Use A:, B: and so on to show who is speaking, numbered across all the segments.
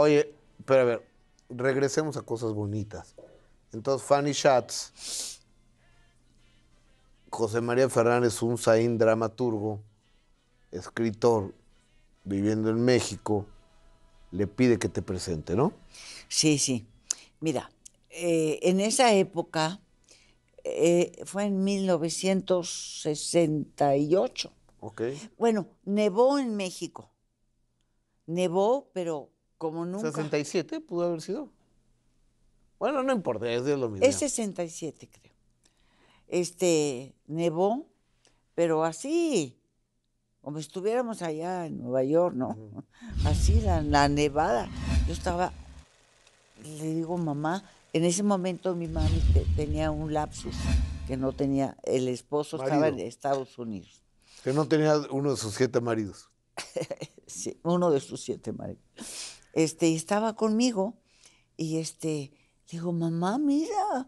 A: Oye, pero a ver, regresemos a cosas bonitas. Entonces, Fanny Schatz, José María es un Zain dramaturgo, escritor, viviendo en México, le pide que te presente, ¿no? Sí, sí. Mira, eh, en esa época, eh, fue en 1968. Ok. Bueno, nevó en México. Nevó, pero como nunca. 67 pudo haber sido. Bueno, no importa, es de lo mismo. Es 67, creo. Este, nevó, pero así, como estuviéramos allá en Nueva York, ¿no? Así, la, la nevada. Yo estaba, le digo, mamá, en ese momento mi mami tenía un lapsus que no tenía, el esposo estaba en Estados Unidos. Que no tenía uno de sus siete maridos. sí, uno de sus siete maridos este, estaba conmigo y este, digo, mamá, mira,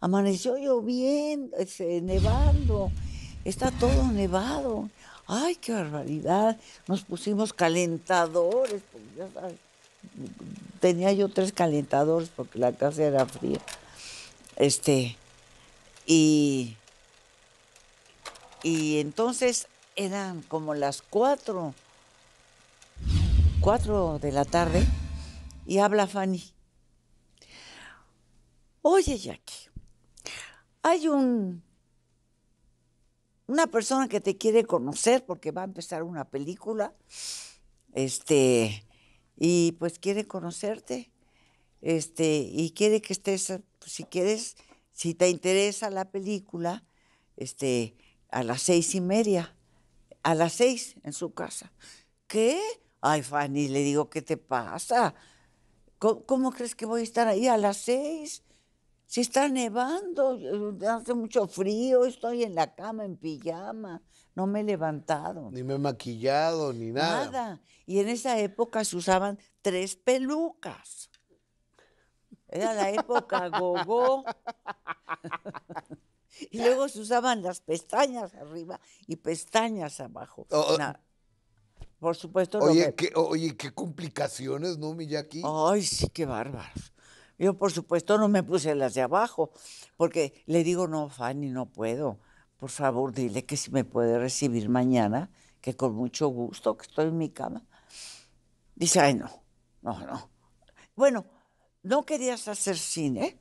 A: amaneció lloviendo, nevando, está todo nevado. Ay, qué barbaridad, nos pusimos calentadores, porque ya sabes, tenía yo tres calentadores porque la casa era fría. Este, y, y entonces eran como las cuatro cuatro de la tarde y habla Fanny. Oye, Jackie, hay un una persona que te quiere conocer porque va a empezar una película. Este, y pues quiere conocerte. Este, y quiere que estés pues, si quieres, si te interesa la película, este, a las seis y media, a las seis en su casa. ¿Qué? Ay, Fanny, le digo, ¿qué te pasa? ¿Cómo, crees que voy a estar ahí a las seis? Si está nevando, eh, hace mucho frío, estoy en la cama en pijama, no me he levantado. Ni me he maquillado, ni nada. Nada. Y en esa época se usaban tres pelucas. Era la época gogo. y luego se usaban las pestañas arriba y pestañas abajo. Por supuesto, oye, Qué, oye, qué complicaciones, ¿no, Miyaki? Ay, sí, qué bárbaros. Yo, por supuesto, no me puse las de abajo, porque le digo, no, Fanny, no puedo. Por favor, dile que si me puede recibir mañana, que con mucho gusto, que estoy en mi cama. Dice, ay, no, no, no. Bueno, ¿no querías hacer cine?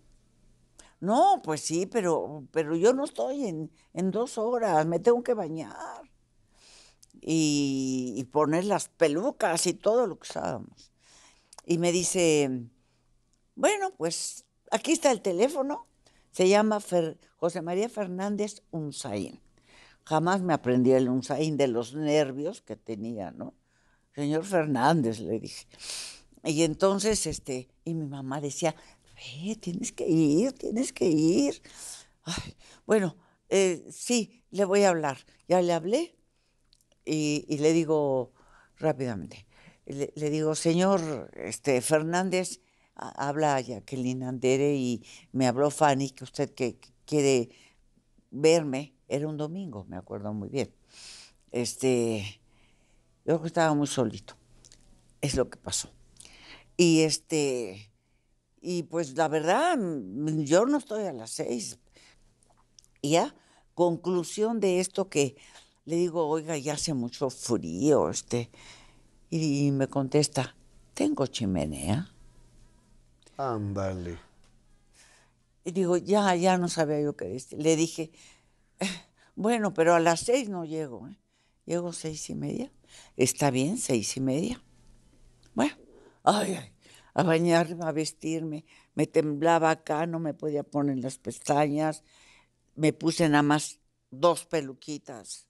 A: No, pues sí, pero, pero yo no estoy en, en dos horas, me tengo que bañar y, poner las pelucas y todo lo que usábamos. Y me dice, bueno, pues aquí está el teléfono, se llama José María Fernández Unzaín. Jamás me aprendí el Unzaín de los nervios que tenía, ¿no? Señor Fernández, le dije. Y entonces, este, y mi mamá decía, ve, tienes que ir, tienes que ir. bueno, eh, sí, le voy a hablar. Ya le hablé y, le digo rápidamente, le, digo, señor este, Fernández, habla Jacqueline Andere y me habló Fanny, que usted que, quiere verme, era un domingo, me acuerdo muy bien. Este, yo que estaba muy solito, es lo que pasó. Y este, y pues la verdad, mm, yo no estoy a las seis. Y ya, conclusión de esto que le digo, oiga, ya hace mucho frío, este. Y, me contesta, tengo chimenea. Ándale. Y digo, ya, ya no sabía yo qué decir. Le dije, bueno, pero a las seis no llego. ¿eh? Llego seis y media. Está bien, seis y media. Bueno, ay, a bañarme, a vestirme. Me temblaba acá, no me podía poner las pestañas. Me puse nada más dos peluquitas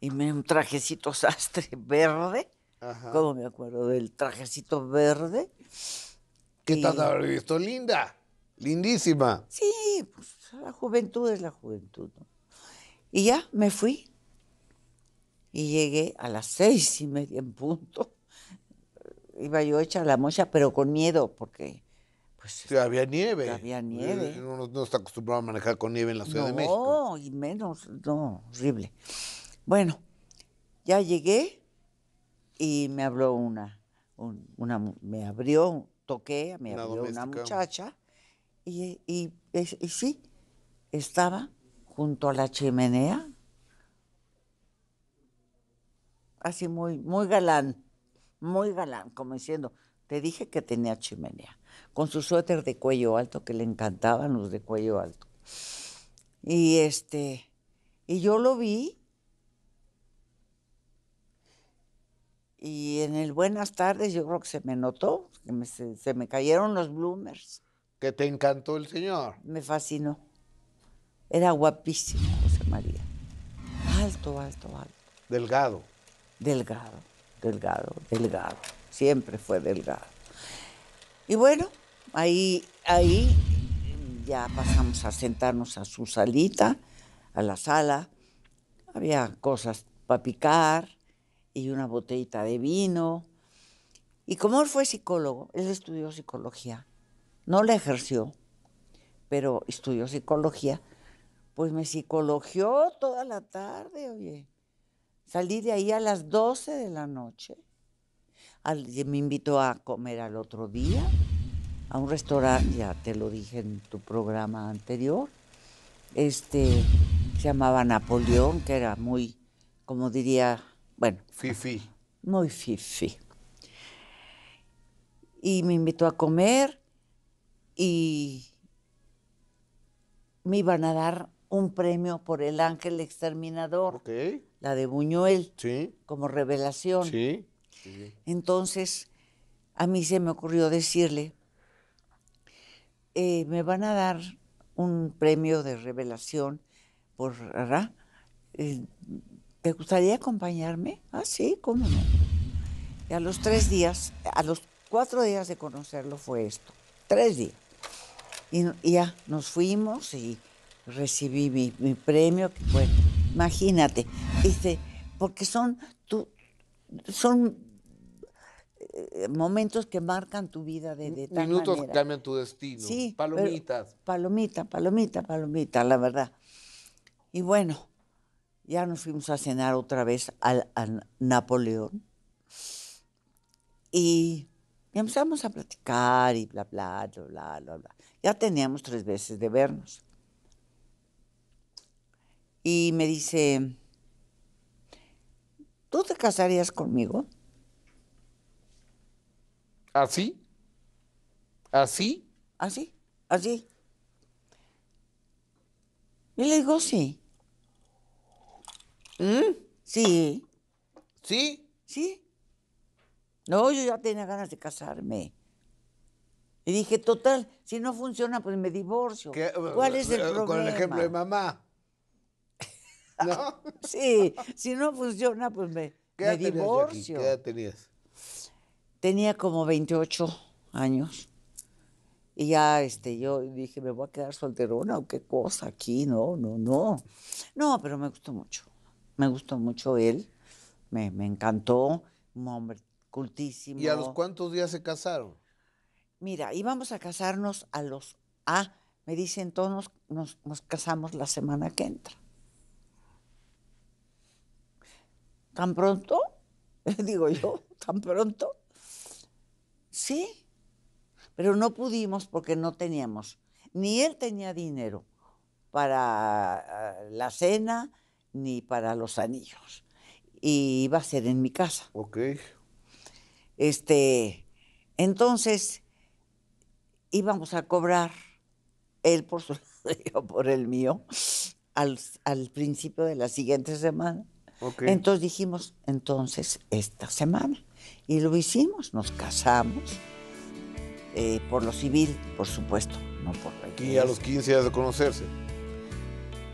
A: y me un trajecito sastre verde. como ¿Cómo me acuerdo del trajecito verde? ¿Qué tal haber visto? Linda, lindísima. Sí, pues la juventud es la juventud. Y ya me fui y llegué a las seis y media en punto. Iba yo hecha la mocha, pero con miedo, porque pues, había nieve. Había nieve. Eh, uno no está acostumbrado a manejar con nieve en la Ciudad de México. No, y menos, no, horrible. Bueno, ya llegué y me habló una, una me abrió, toqué, me abrió una muchacha y, sí, estaba junto a la chimenea, así muy, muy galán, muy galán, como diciendo, te dije que tenía chimenea, con su suéter de cuello alto, que le encantaban los de cuello alto. Y este, y yo lo vi Y en el buenas tardes yo creo que se me notó, que se, me cayeron los bloomers. ¿Que te encantó el señor? Me fascinó. Era guapísimo José María. Alto, alto, alto. Delgado. Delgado, delgado, delgado. Siempre fue delgado. Y bueno, ahí, ahí ya pasamos a sentarnos a su salita, a la sala. Había cosas para picar y una botellita de vino. Y como él fue psicólogo, él estudió psicología, no la ejerció, pero estudió psicología, pues me psicologió toda la tarde, oye. Salí de ahí a las 12 de la noche. me invitó a comer al otro día a un restaurante, ya te lo dije en tu programa anterior. Este se llamaba Napoleón, que era muy, como diría bueno. Fifi. Muy fifi. Y me invitó a comer y me iban a dar un premio por El Ángel Exterminador. La de Buñuel. Sí. Como revelación. Sí. Entonces, a mí se me ocurrió decirle, eh, me van a dar un premio de revelación por, ¿verdad? Eh, ¿te gustaría acompañarme? Ah, sí, cómo no. Y a los tres días, a los cuatro días de conocerlo fue esto, tres días. Y, ya nos fuimos y recibí mi, premio, que fue, imagínate, dice, porque son, tú, son eh, momentos que marcan tu vida de, de Minutos que cambian tu destino. Sí, palomitas. palomitas, palomita, palomita, palomita, la verdad. Y bueno, ya nos fuimos a cenar otra vez al, Napoleón y empezamos a platicar y bla, bla, bla, bla, bla, bla. Ya teníamos tres veces de vernos. Y me dice, ¿tú te casarías conmigo? ¿Así? ¿Así? ¿Así? ¿Así? Y le digo, sí. ¿Mm? Sí. ¿Sí? Sí. No, yo ya tenía ganas de casarme. Y dije, total, si no funciona, pues me divorcio. ¿Cuál es el problema? Con el ejemplo de mamá. ¿No? sí, si no funciona, pues me, divorcio. ¿Qué edad tenías? Tenía como 28 años. Y ya este, yo dije, me voy a quedar solterona o qué cosa aquí, no, no, no. No, pero me gustó mucho. Me gustó mucho él, me, encantó, un hombre cultísimo. ¿Y a los cuántos días se casaron? Mira, íbamos a casarnos a los... Ah, me dicen, todos nos, nos casamos la semana que entra. ¿Tan pronto? Digo yo, ¿tan pronto? Sí, pero no pudimos porque no teníamos, ni él tenía dinero para ah, la cena, ni para los anillos. Y iba a ser en mi casa. Ok. Este, entonces íbamos a cobrar él por su yo por el mío al, principio de la siguiente semana. Entonces dijimos, entonces esta semana. Y lo hicimos, nos casamos eh, por lo civil, por supuesto, no por la ¿Y a los 15 días de conocerse?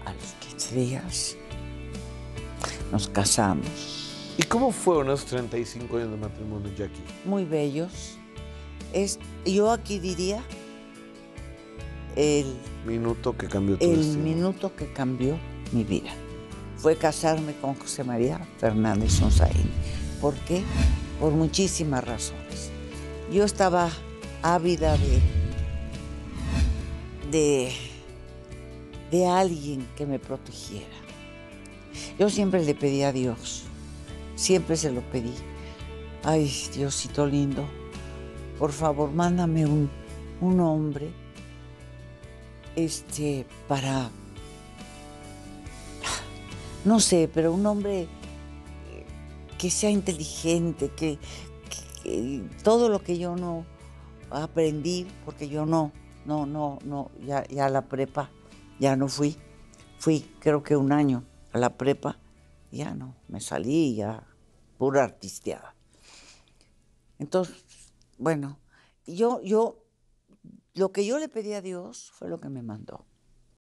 A: A los 15 días nos casamos. ¿Y cómo fueron esos 35 años de matrimonio, Jackie? Muy bellos. Es, yo aquí diría el minuto que cambió el minuto que cambió mi vida fue casarme con José María Fernández Sonsaín. ¿Por qué? Por muchísimas razones. Yo estaba ávida de, de, de alguien que me protegiera yo siempre le pedí a Dios, siempre se lo pedí. Ay, Diosito lindo, por favor, mándame un, hombre este, para, no sé, pero un hombre eh, que sea inteligente, que, que, todo lo que yo no aprendí, porque yo no, no, no, no, ya, ya la prepa, ya no fui, fui creo que un año a la prepa, ya no, me salí ya pura artisteada. Entonces, bueno, yo, yo, lo que yo le pedí a Dios fue lo que me mandó.